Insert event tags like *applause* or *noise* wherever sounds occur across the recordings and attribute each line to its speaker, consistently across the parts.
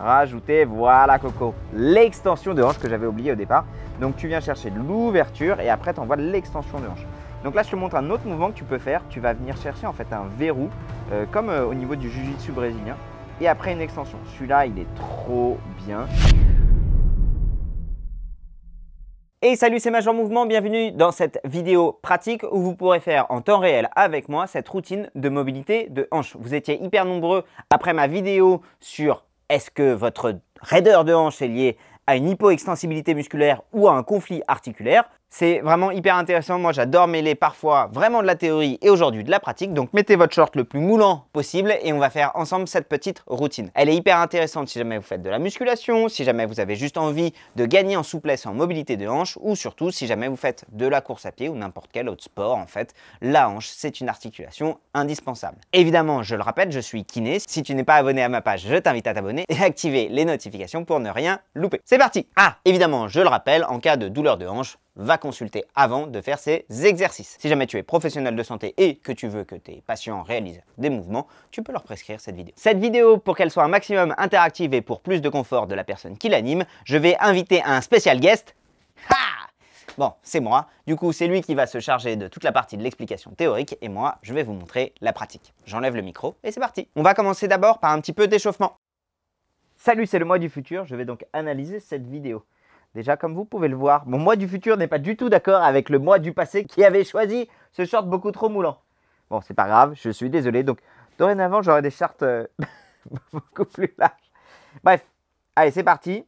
Speaker 1: rajouter, voilà Coco, l'extension de hanche que j'avais oublié au départ. Donc tu viens chercher l'ouverture et après tu envoies l'extension de hanche. Donc là je te montre un autre mouvement que tu peux faire, tu vas venir chercher en fait un verrou, euh, comme euh, au niveau du Jiu-Jitsu brésilien, et après une extension. Celui-là il est trop bien. Et salut, c'est Major Mouvement, bienvenue dans cette vidéo pratique où vous pourrez faire en temps réel avec moi cette routine de mobilité de hanche. Vous étiez hyper nombreux après ma vidéo sur est-ce que votre raideur de hanche est liée à une hypoextensibilité musculaire ou à un conflit articulaire c'est vraiment hyper intéressant. Moi, j'adore mêler parfois vraiment de la théorie et aujourd'hui de la pratique. Donc, mettez votre short le plus moulant possible et on va faire ensemble cette petite routine. Elle est hyper intéressante si jamais vous faites de la musculation, si jamais vous avez juste envie de gagner en souplesse, en mobilité de hanche ou surtout si jamais vous faites de la course à pied ou n'importe quel autre sport. En fait, la hanche, c'est une articulation indispensable. Évidemment, je le rappelle, je suis kiné. Si tu n'es pas abonné à ma page, je t'invite à t'abonner et activer les notifications pour ne rien louper. C'est parti Ah, évidemment, je le rappelle, en cas de douleur de hanche, va consulter avant de faire ces exercices. Si jamais tu es professionnel de santé et que tu veux que tes patients réalisent des mouvements, tu peux leur prescrire cette vidéo. Cette vidéo, pour qu'elle soit un maximum interactive et pour plus de confort de la personne qui l'anime, je vais inviter un spécial guest. Bon, c'est moi. Du coup, c'est lui qui va se charger de toute la partie de l'explication théorique et moi, je vais vous montrer la pratique. J'enlève le micro et c'est parti. On va commencer d'abord par un petit peu d'échauffement. Salut, c'est le mois du futur. Je vais donc analyser cette vidéo. Déjà, comme vous pouvez le voir, mon moi du futur n'est pas du tout d'accord avec le moi du passé qui avait choisi ce short beaucoup trop moulant. Bon, c'est pas grave, je suis désolé. Donc, dorénavant, j'aurai des shorts euh, *laughs* beaucoup plus larges. Bref, allez, c'est parti.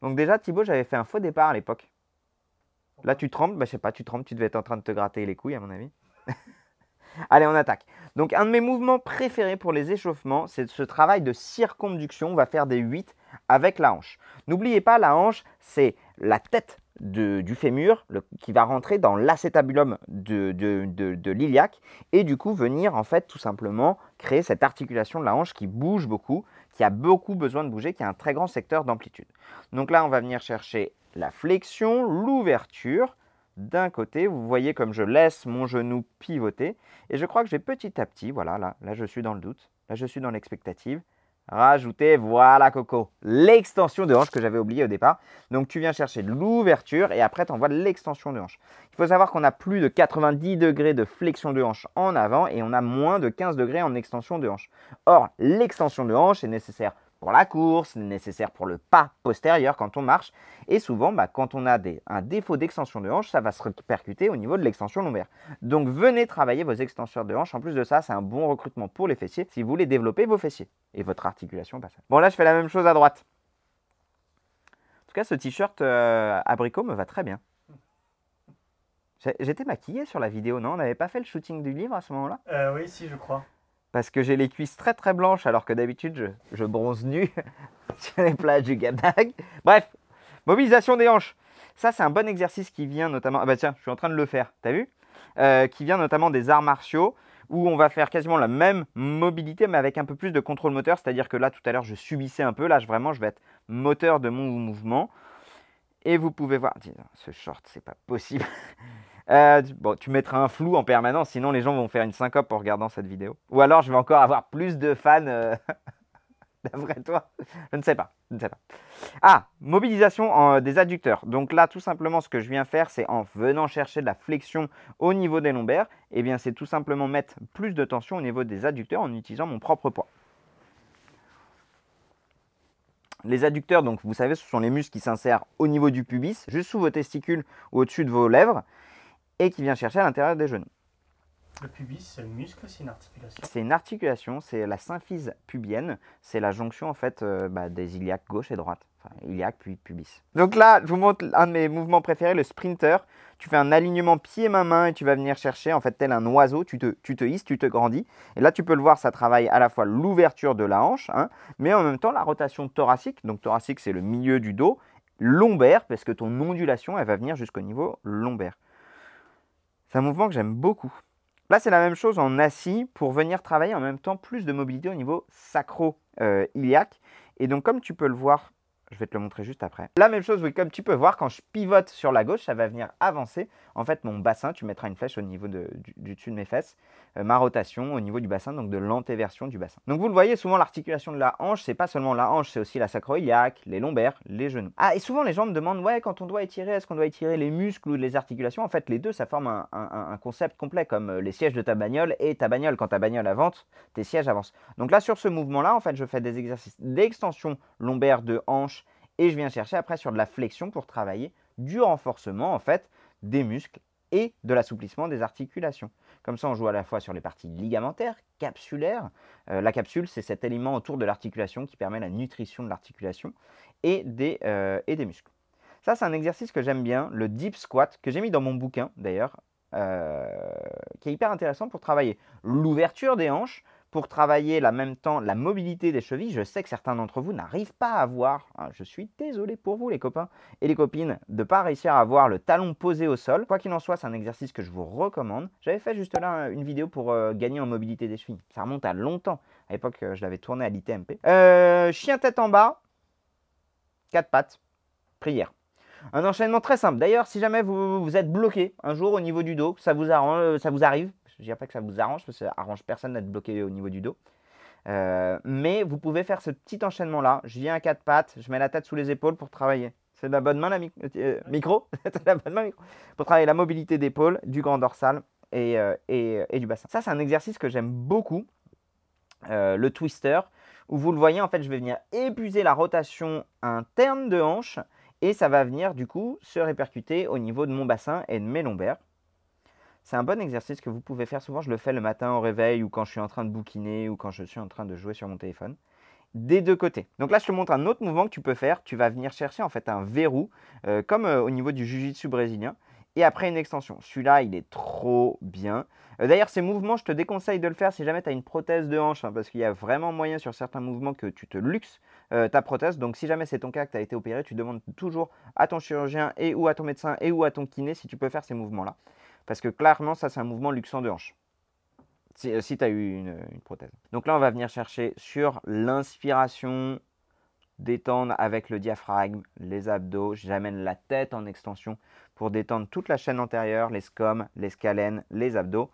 Speaker 1: Donc, déjà, Thibaut, j'avais fait un faux départ à l'époque. Là, tu trembles. Bah, je sais pas, tu trembles, tu devais être en train de te gratter les couilles, à mon avis. *laughs* allez, on attaque. Donc, un de mes mouvements préférés pour les échauffements, c'est ce travail de circonduction. On va faire des 8 avec la hanche. N'oubliez pas, la hanche, c'est la tête du fémur qui va rentrer dans l'acétabulum de, de, l'iliaque et du coup venir en fait tout simplement créer cette articulation de la hanche qui bouge beaucoup, qui a beaucoup besoin de bouger, qui a un très grand secteur d'amplitude. Donc là on va venir chercher la flexion, l'ouverture d'un côté. Vous voyez comme je laisse mon genou pivoter et je crois que j'ai petit à petit, voilà là, là je suis dans le doute, là je suis dans l'expectative rajouter, voilà Coco, l'extension de hanche que j'avais oublié au départ. Donc tu viens chercher l'ouverture et après tu envoies l'extension de hanche. Il faut savoir qu'on a plus de 90 degrés de flexion de hanche en avant et on a moins de 15 degrés en extension de hanche. Or, l'extension de hanche est nécessaire la course, nécessaire pour le pas postérieur quand on marche. Et souvent, bah, quand on a un défaut d'extension de hanche, ça va se percuter au niveau de l'extension lombaire. Donc venez travailler vos extensions de hanche. En plus de ça, c'est un bon recrutement pour les fessiers si vous voulez développer vos fessiers et votre articulation Bon, là, je fais la même chose à droite. En tout cas, ce t-shirt euh, abricot me va très bien. J'étais maquillé sur la vidéo, non On n'avait pas fait le shooting du livre à ce moment-là euh, Oui, si, je crois parce que j'ai les cuisses très très blanches alors que d'habitude je, bronze nu *laughs* sur les plages du gabag. Bref, mobilisation des hanches. Ça c'est un bon exercice qui vient notamment... Ah bah tiens, je suis en train de le faire, t'as vu euh, Qui vient notamment des arts martiaux où on va faire quasiment la même mobilité mais avec un peu plus de contrôle moteur. C'est-à-dire que là tout à l'heure je subissais un peu, là vraiment je vais être moteur de mon mouvement. Et vous pouvez voir, ce short c'est pas possible. *laughs* Euh, bon, tu mettras un flou en permanence, sinon les gens vont faire une syncope en regardant cette vidéo. Ou alors je vais encore avoir plus de fans euh, *laughs* d'après toi. Je ne sais pas. Je ne sais pas. Ah, mobilisation euh, des adducteurs. Donc là, tout simplement, ce que je viens faire, c'est en venant chercher de la flexion au niveau des lombaires, eh bien, c'est tout simplement mettre plus de tension au niveau des adducteurs en utilisant mon propre poids. Les adducteurs, donc vous savez, ce sont les muscles qui s'insèrent au niveau du pubis, juste sous vos testicules ou au-dessus de vos lèvres et qui vient chercher à l'intérieur des genoux. Le pubis, c'est le muscle, c'est une articulation C'est une articulation, c'est la symphyse pubienne, c'est la jonction en fait euh, bah, des iliaques gauche et droite. Enfin, iliaque puis pubis. Donc là, je vous montre un de mes mouvements préférés, le sprinter. Tu fais un alignement pied-main-main et tu vas venir chercher, en fait, tel un oiseau, tu te, tu te hisses, tu te grandis. Et là, tu peux le voir, ça travaille à la fois l'ouverture de la hanche, hein, mais en même temps la rotation thoracique. Donc thoracique, c'est le milieu du dos, lombaire, parce que ton ondulation, elle va venir jusqu'au niveau lombaire un mouvement que j'aime beaucoup. Là, c'est la même chose en assis pour venir travailler en même temps plus de mobilité au niveau sacro-iliaque. Euh, Et donc, comme tu peux le voir je vais te le montrer juste après. La même chose, oui, comme tu peux voir, quand je pivote sur la gauche, ça va venir avancer. En fait, mon bassin, tu mettras une flèche au niveau du, dessus de mes fesses, euh, ma rotation au niveau du bassin, donc de l'antéversion du bassin. Donc vous le voyez, souvent l'articulation de la hanche, c'est pas seulement la hanche, c'est aussi la sacroiliaque, les lombaires, les genoux. Ah, et souvent les gens me demandent, ouais, quand on doit étirer, est-ce qu'on doit étirer les muscles ou les articulations En fait, les deux, ça forme un, un, concept complet, comme euh, les sièges de ta bagnole et ta bagnole. Quand ta bagnole avance, tes sièges avancent. Donc là, sur ce mouvement-là, en fait, je fais des exercices d'extension lombaire de hanche, et je viens chercher après sur de la flexion pour travailler du renforcement en fait des muscles et de l'assouplissement des articulations. Comme ça, on joue à la fois sur les parties ligamentaires, capsulaires. Euh, la capsule, c'est cet élément autour de l'articulation qui permet la nutrition de l'articulation euh, et, des, muscles. Ça, c'est un exercice que j'aime bien, le deep squat, que j'ai mis dans mon bouquin d'ailleurs, euh, qui est hyper intéressant pour travailler l'ouverture des hanches, pour travailler la même temps la mobilité des chevilles, je sais que certains d'entre vous n'arrivent pas à voir, ah, je suis désolé pour vous les copains et les copines, de pas réussir à avoir le talon posé au sol. Quoi qu'il en soit, c'est un exercice que je vous recommande. J'avais fait juste là une vidéo pour euh, gagner en mobilité des chevilles. Ça remonte à longtemps. À l'époque, euh, je l'avais tourné à l'ITMP. Euh, chien tête en bas, quatre pattes, prière. Un enchaînement très simple. D'ailleurs, si jamais vous, vous êtes bloqué un jour au niveau du dos, ça vous, ça vous arrive, je ne dirais pas que ça vous arrange, parce que ça arrange personne d'être bloqué au niveau du dos. Euh, mais vous pouvez faire ce petit enchaînement là. Je viens à quatre pattes, je mets la tête sous les épaules pour travailler. C'est de la bonne main, la euh, euh, micro *laughs* C'est la bonne main, micro. Pour travailler la mobilité d'épaule, du grand dorsal et, du bassin. Ça, c'est un exercice que j'aime beaucoup, le twister, où vous le voyez, en fait, je vais venir épuiser la rotation interne de hanche et ça va venir, du coup, se répercuter au niveau de mon bassin et de mes lombaires. C'est un bon exercice que vous pouvez faire. Souvent, je le fais le matin au réveil ou quand je suis en train de bouquiner ou quand je suis en train de jouer sur mon téléphone. Des deux côtés. Donc là, je te montre un autre mouvement que tu peux faire. Tu vas venir chercher en fait un verrou, euh, comme euh, au niveau du jujitsu brésilien, et après une extension. Celui-là, il est trop bien. Euh, d'ailleurs, ces mouvements, je te déconseille de le faire si jamais tu as une prothèse de hanche, hein, parce qu'il y a vraiment moyen sur certains mouvements que tu te luxes ta prothèse. Donc si jamais c'est ton cas que tu as été opéré, tu demandes toujours à ton chirurgien et ou à ton médecin et ou à ton kiné si tu peux faire ces mouvements-là. Parce que clairement, ça, c'est un mouvement luxant de hanche. Si, euh, tu as eu une, prothèse. Donc là, on va venir chercher sur l'inspiration, détendre avec le diaphragme, les abdos. J'amène la tête en extension pour détendre toute la chaîne antérieure, les scums, les scalènes, les abdos.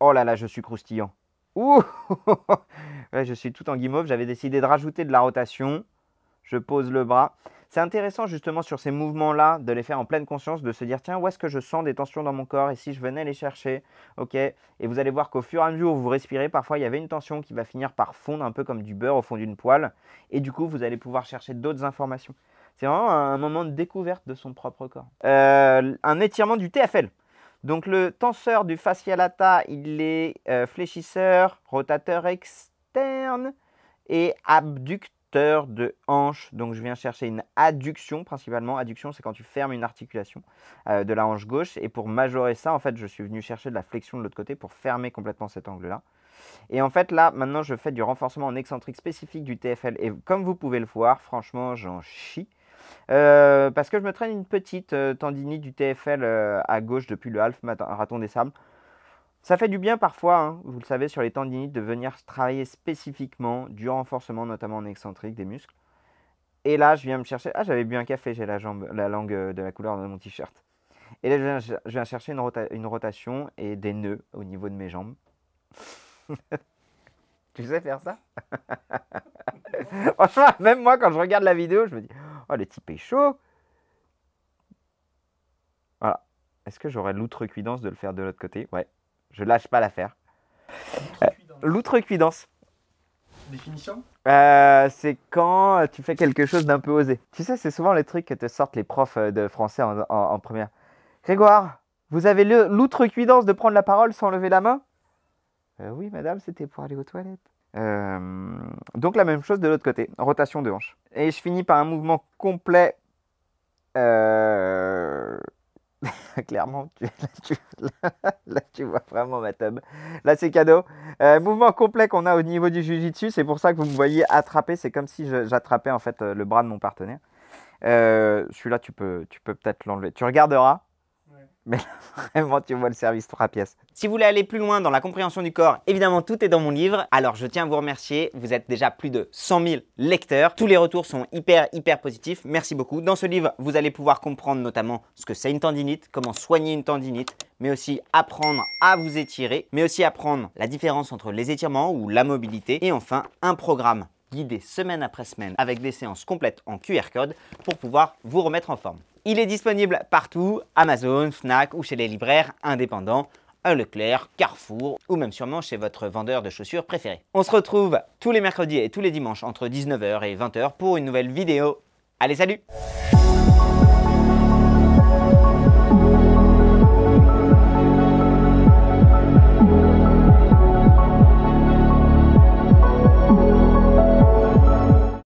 Speaker 1: Oh là là, je suis croustillant. Ouh *laughs* Je suis tout en guimauve. J'avais décidé de rajouter de la rotation. Je pose le bras. C'est intéressant justement sur ces mouvements-là de les faire en pleine conscience, de se dire tiens, où est-ce que je sens des tensions dans mon corps et si je venais les chercher Ok Et vous allez voir qu'au fur et à mesure où vous respirez, parfois il y avait une tension qui va finir par fondre un peu comme du beurre au fond d'une poêle et du coup vous allez pouvoir chercher d'autres informations. C'est vraiment un moment de découverte de son propre corps. Euh, un étirement du TFL. Donc le tenseur du lata, il est euh, fléchisseur, rotateur externe et abducteur de hanche. Donc je viens chercher une adduction principalement. Adduction, c'est quand tu fermes une articulation euh, de la hanche gauche. Et pour majorer ça, en fait, je suis venu chercher de la flexion de l'autre côté pour fermer complètement cet angle-là. Et en fait, là, maintenant, je fais du renforcement en excentrique spécifique du TFL. Et comme vous pouvez le voir, franchement, j'en chie. Euh, parce que je me traîne une petite euh, tendinite du TFL à gauche depuis le half marathon des sables. Ça fait du bien parfois, hein, vous le savez, sur les tendinites, de venir travailler spécifiquement du renforcement, notamment en excentrique, des muscles. Et là, je viens me chercher. Ah, j'avais bu un café, j'ai la, jambe, la langue euh, de la couleur de mon t-shirt. Et là, je viens, chercher une, une, rotation et des nœuds au niveau de mes jambes. *laughs* tu sais faire ça *laughs* Franchement, même moi, quand je regarde la vidéo, je me dis Oh, le type est chaud Voilà. Est-ce que j'aurais l'outrecuidance de le faire de l'autre côté Ouais, je lâche pas l'affaire. L'outrecuidance. Euh, Définition euh, C'est quand tu fais quelque chose d'un peu osé. Tu sais, c'est souvent les trucs que te sortent les profs euh, de français en, première. Grégoire, vous avez l'outrecuidance de prendre la parole sans lever la main Oui, madame, c'était pour aller aux toilettes. donc la même chose de l'autre côté, rotation de hanche. Et je finis par un mouvement complet *laughs* Clairement, là, tu, vois vraiment ma Là, c'est cadeau. Euh, mouvement complet qu'on a au niveau du jujitsu, c'est pour ça que vous me voyez attraper. C'est comme si j'attrapais en fait euh, le bras de mon partenaire. Euh, celui-là, tu peux, tu peux peut-être l'enlever. Tu regarderas mais *laughs* vraiment, tu vois le service 3 pièces. Si vous voulez aller plus loin dans la compréhension du corps, évidemment, tout est dans mon livre. Alors, je tiens à vous remercier. Vous êtes déjà plus de 100 000 lecteurs. Tous les retours sont hyper, hyper positifs. Merci beaucoup. Dans ce livre, vous allez pouvoir comprendre notamment ce que c'est une tendinite, comment soigner une tendinite, mais aussi apprendre à vous étirer, mais aussi apprendre la différence entre les étirements ou la mobilité, et enfin, un programme guidé semaine après semaine avec des séances complètes en QR code pour pouvoir vous remettre en forme. Il est disponible partout, Amazon, Fnac ou chez les libraires indépendants, à Leclerc, Carrefour ou même sûrement chez votre vendeur de chaussures préféré. On se retrouve tous les mercredis et tous les dimanches entre 19h et 20h pour une nouvelle vidéo. Allez, salut